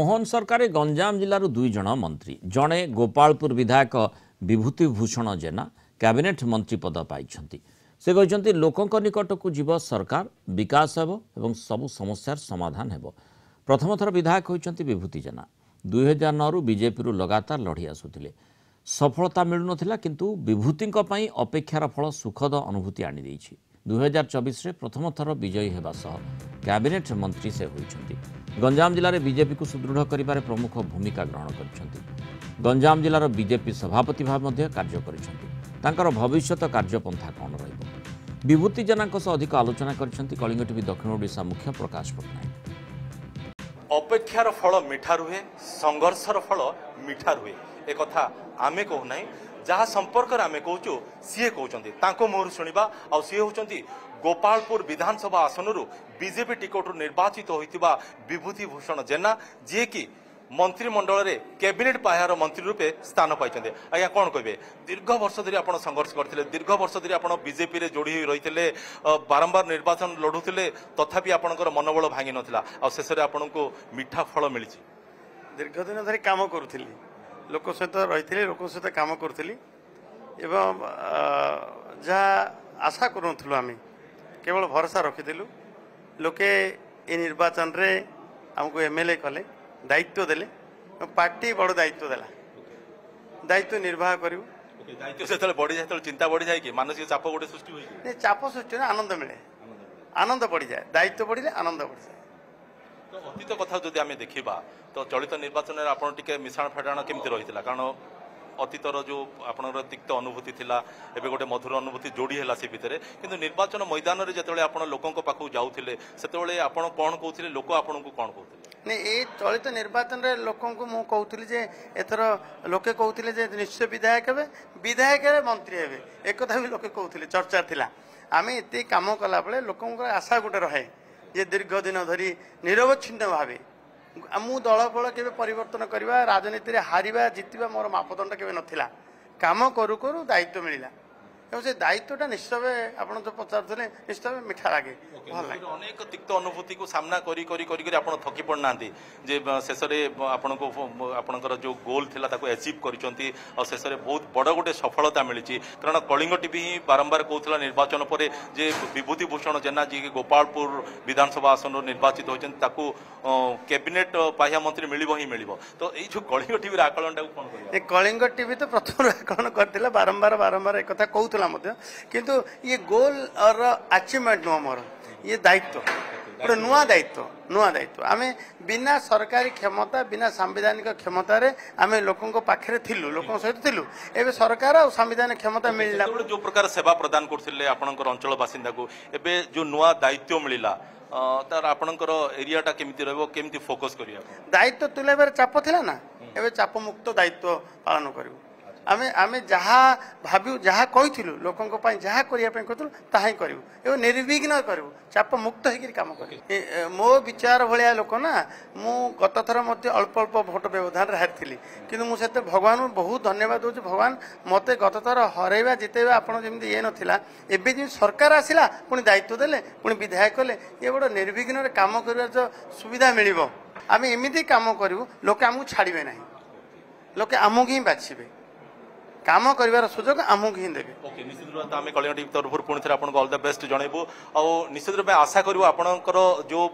ମୋହନ ସରକାରେ ଗଞ୍ଜାମ ଜିଲ୍ଲାରୁ ଦୁଇ ଜଣ ମନ୍ତ୍ରୀ ଜଣେ ଗୋପାଳପୁର ବିଧାୟକ ବିଭୂତିଭୂଷଣ ଜେନା କ୍ୟାବିନେଟ୍ ମନ୍ତ୍ରୀ ପଦ ପାଇଛନ୍ତି ସେ କହିଛନ୍ତି ଲୋକଙ୍କ ନିକଟକୁ ଯିବ ସରକାର ବିକାଶ ହେବ ଏବଂ ସବୁ ସମସ୍ୟାର ସମାଧାନ ହେବ ପ୍ରଥମଥର ବିଧାୟକ ହୋଇଛନ୍ତି ବିଭୂତି ଜେନା ଦୁଇହଜାର ନଅରୁ ବିଜେପିରୁ ଲଗାତାର ଲଢ଼ି ଆସୁଥିଲେ ସଫଳତା ମିଳୁନଥିଲା କିନ୍ତୁ ବିଭୂତିଙ୍କ ପାଇଁ ଅପେକ୍ଷାର ଫଳ ସୁଖଦ ଅନୁଭୂତି ଆଣିଦେଇଛି ଦୁଇହଜାର ଚବିଶରେ ପ୍ରଥମ ଥର ବିଜୟୀ ହେବା ସହ କ୍ୟାବିନେଟ୍ ମନ୍ତ୍ରୀ ସେ ହୋଇଛନ୍ତି ଗଞ୍ଜାମ ଜିଲ୍ଲାରେ ବିଜେପିକୁ ସୁଦୃଢ଼ କରିବାରେ ପ୍ରମୁଖ ଭୂମିକା ଗ୍ରହଣ କରିଛନ୍ତି ଗଞ୍ଜାମ ଜିଲ୍ଲାର ବିଜେପି ସଭାପତି ଭାବେ ମଧ୍ୟ କାର୍ଯ୍ୟ କରିଛନ୍ତି ତାଙ୍କର ଭବିଷ୍ୟତ କାର୍ଯ୍ୟପନ୍ଥା କ'ଣ ରହିବ ବିଭୂତି ଜେନାଙ୍କ ସହ ଅଧିକ ଆଲୋଚନା କରିଛନ୍ତି କଳିଙ୍ଗ ଟିଭି ଦକ୍ଷିଣ ଓଡ଼ିଶା ମୁଖ୍ୟ ପ୍ରକାଶ ପଟ୍ଟନାୟକ ଅପେକ୍ଷାର ଫଳ ମିଠା ରୁହେ ସଂଘର୍ଷର ଫଳ ମିଠା ରୁହେ ଏ କଥା ଆମେ କହୁନାହିଁ ଯାହା ସମ୍ପର୍କରେ ଆମେ କହୁଛୁ ସିଏ କହୁଛନ୍ତି ତାଙ୍କ ମୁହଁରୁ ଶୁଣିବା ଆଉ ସିଏ ହେଉଛନ୍ତି ଗୋପାଳପୁର ବିଧାନସଭା ଆସନରୁ ବିଜେପି ଟିକଟରୁ ନିର୍ବାଚିତ ହୋଇଥିବା ବିଭୂତିଭୂଷଣ ଜେନା ଯିଏକି ମନ୍ତ୍ରିମଣ୍ଡଳରେ କ୍ୟାବିନେଟ୍ ପାହ୍ୟାର ମନ୍ତ୍ରୀ ରୂପେ ସ୍ଥାନ ପାଇଛନ୍ତି ଆଜ୍ଞା କ'ଣ କହିବେ ଦୀର୍ଘ ବର୍ଷ ଧରି ଆପଣ ସଂଘର୍ଷ କରିଥିଲେ ଦୀର୍ଘ ବର୍ଷ ଧରି ଆପଣ ବିଜେପିରେ ଯୋଡ଼ି ହୋଇ ରହିଥିଲେ ବାରମ୍ବାର ନିର୍ବାଚନ ଲଢ଼ୁଥିଲେ ତଥାପି ଆପଣଙ୍କର ମନୋବଳ ଭାଙ୍ଗିନଥିଲା ଆଉ ଶେଷରେ ଆପଣଙ୍କୁ ମିଠା ଫଳ ମିଳିଛି ଦୀର୍ଘ ଦିନ ଧରି କାମ କରୁଥିଲି লোক সহিত রয়েছে লোক সহিত কাম করুলি এবং যা আশা করুনু আমি কেবল ভরসা রখিলু লোকে এই নির্বাচনরে আমাকে এমএলএ কলে দায়িত্ব দেলে পার্টি বড় দায়িত্ব দেলা দায়িত্ব নির্বাহ করবু দায়িত্ব যেতবে বড় যায় চিন্তা বড় যায় কি মানসিক চাপ গোটে সৃষ্টি হয়ে চাপ সৃষ্টি না আনন্দ মিলে আনন্দ বড় যায় দায়িত্ব বড়লে আনন্দ বড় যায় ତ ଅତୀତ କଥା ଯଦି ଆମେ ଦେଖିବା ତ ଚଳିତ ନିର୍ବାଚନରେ ଆପଣ ଟିକେ ମିଶାଣ ଫେଡ଼ାଣ କେମିତି ରହିଥିଲା କାରଣ ଅତୀତର ଯେଉଁ ଆପଣଙ୍କର ତିକ୍ତ ଅନୁଭୂତି ଥିଲା ଏବେ ଗୋଟେ ମଧୁର ଅନୁଭୂତି ଯୋଡ଼ି ହେଲା ସେ ଭିତରେ କିନ୍ତୁ ନିର୍ବାଚନ ମଇଦାନରେ ଯେତେବେଳେ ଆପଣ ଲୋକଙ୍କ ପାଖକୁ ଯାଉଥିଲେ ସେତେବେଳେ ଆପଣ କ'ଣ କହୁଥିଲେ ଲୋକ ଆପଣଙ୍କୁ କ'ଣ କହୁଥିଲେ ନାଇଁ ଏଇ ଚଳିତ ନିର୍ବାଚନରେ ଲୋକଙ୍କୁ ମୁଁ କହୁଥିଲି ଯେ ଏଥର ଲୋକେ କହୁଥିଲେ ଯେ ନିଶ୍ଚୟ ବିଧାୟକ ହେବେ ବିଧାୟକ ହେବେ ମନ୍ତ୍ରୀ ହେବେ ଏକଥା ବି ଲୋକେ କହୁଥିଲେ ଚର୍ଚ୍ଚା ଥିଲା ଆମେ ଏତେ କାମ କଲାବେଳେ ଲୋକଙ୍କର ଆଶା ଗୋଟେ ରହେ ଯେ ଦୀର୍ଘ ଦିନ ଧରି ନିରବଚ୍ଛିନ୍ନ ଭାବେ ମୁଁ ଦଳ ଫଳ କେବେ ପରିବର୍ତ୍ତନ କରିବା ରାଜନୀତିରେ ହାରିବା ଜିତିବା ମୋର ମାପଦଣ୍ଡ କେବେ ନଥିଲା କାମ କରୁ କରୁ ଦାୟିତ୍ୱ ମିଳିଲା এবং সেই দায়িত্বটা নিশ্চয় আপনার তো পচারুলে নিশ্চয় মিঠা লাগে ভাল লাগে অনেক তিক্ত অনুভূতি সামনা করি করি করি করে আপনার থকি পড় না যে শেষে আপনার আপনার যে গোল লা তাকে এচিভ করছেন শেষে বহু বড় গোটে সফলতা মিছে কারণ কলিঙ্গ টিভি হি বারম্বার কৌলা নির্বাচন পরে যে বিভূতিভূষণ জেনা যে গোপালপুর বিধানসভা আসন নির্বাচিত হয়েছেন তাকে ক্যাবিনেট পাহা মন্ত্রী মিলব হি মিলব তো এই যে কলিঙ্গ টিভির আকলনটা কোণ কলিঙ্গ টিভি তো প্রথম আকলন করে বারম্বার বারম্বার একথা কৌলা ହେଇଗଲା ମଧ୍ୟ କିନ୍ତୁ ଇଏ ଗୋଲ୍ ଅର ଆଚିଭମେଣ୍ଟ ନୁହଁ ମୋର ଇଏ ଦାୟିତ୍ୱ ଗୋଟେ ନୂଆ ଦାୟିତ୍ୱ ନୂଆ ଦାୟିତ୍ୱ ଆମେ ବିନା ସରକାରୀ କ୍ଷମତା ବିନା ସାମ୍ବିଧାନିକ କ୍ଷମତାରେ ଆମେ ଲୋକଙ୍କ ପାଖରେ ଥିଲୁ ଲୋକଙ୍କ ସହିତ ଥିଲୁ ଏବେ ସରକାର ଆଉ ସାମ୍ବିଧାନିକ କ୍ଷମତା ମିଳିଲା ଯେଉଁ ପ୍ରକାର ସେବା ପ୍ରଦାନ କରୁଥିଲେ ଆପଣଙ୍କର ଅଞ୍ଚଳ ବାସିନ୍ଦାକୁ ଏବେ ଯେଉଁ ନୂଆ ଦାୟିତ୍ୱ ମିଳିଲା ତାର ଆପଣଙ୍କର ଏରିଆଟା କେମିତି ରହିବ କେମିତି ଫୋକସ୍ କରିବା ଦାୟିତ୍ୱ ତୁଲାଇବାରେ ଚାପ ଥିଲା ନା ଏବେ ଚାପମୁକ୍ତ ଦାୟିତ୍ୱ ପାଳନ କରିବୁ ଆମେ ଆମେ ଯାହା ଭାବିବୁ ଯାହା କହିଥିଲୁ ଲୋକଙ୍କ ପାଇଁ ଯାହା କରିବା ପାଇଁ କହିଥିଲୁ ତାହା ହିଁ କରିବୁ ଏବଂ ନିର୍ବିଘ୍ନ କରିବୁ ଚାପ ମୁକ୍ତ ହେଇକିରି କାମ କରିବୁ ମୋ ବିଚାର ଭଳିଆ ଲୋକ ନା ମୁଁ ଗତଥର ମଧ୍ୟ ଅଳ୍ପ ଅଳ୍ପ ଭୋଟ ବ୍ୟବଧାନରେ ହାରିଥିଲି କିନ୍ତୁ ମୁଁ ସେତେ ଭଗବାନଙ୍କୁ ବହୁତ ଧନ୍ୟବାଦ ଦେଉଛି ଭଗବାନ ମୋତେ ଗତଥର ହରାଇବା ଜିତେଇବା ଆପଣ ଯେମିତି ଇଏ ନଥିଲା ଏବେ ଯେମିତି ସରକାର ଆସିଲା ପୁଣି ଦାୟିତ୍ୱ ଦେଲେ ପୁଣି ବିଧାୟ କଲେ ଇଏ ଗୋଟେ ନିର୍ବିଘ୍ନରେ କାମ କରିବାର ଯେଉଁ ସୁବିଧା ମିଳିବ ଆମେ ଏମିତି କାମ କରିବୁ ଲୋକେ ଆମକୁ ଛାଡ଼ିବେ ନାହିଁ ଲୋକେ ଆମକୁ ହିଁ ବାଛିବେ କାମ କରିବାର ସୁଯୋଗ ଆମକୁ ହିଁ ଦେବେ ଓକେ ନିଶ୍ଚିତ ଭାବେ ଆମେ କଳିଙ୍ଗ ଟିଭି ତରଫରୁ ପୁଣି ଥରେ ଆପଣଙ୍କୁ ଅଲ୍ ଦ ବେଷ୍ଟ ଜଣାଇବୁ ଆଉ ନିଶ୍ଚିତ ଭାବେ ଆଶା କରିବୁ ଆପଣଙ୍କର ଯେଉଁ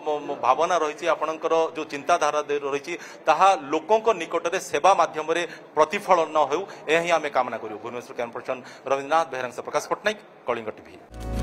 ଭାବନା ରହିଛି ଆପଣଙ୍କର ଯେଉଁ ଚିନ୍ତାଧାରା ରହିଛି ତାହା ଲୋକଙ୍କ ନିକଟରେ ସେବା ମାଧ୍ୟମରେ ପ୍ରତିଫଳନ ହେଉ ଏହା ହିଁ ଆମେ କାମନା କରିବୁ ଭୁବନେଶ୍ୱର କ୍ୟାମ୍ପର୍ସନ୍ ରବୀନ୍ଦ୍ରନାଥ ବେହେରାଂଶ ପ୍ରକାଶ ପଟ୍ଟନାୟକ କଳିଙ୍ଗ ଟିଭି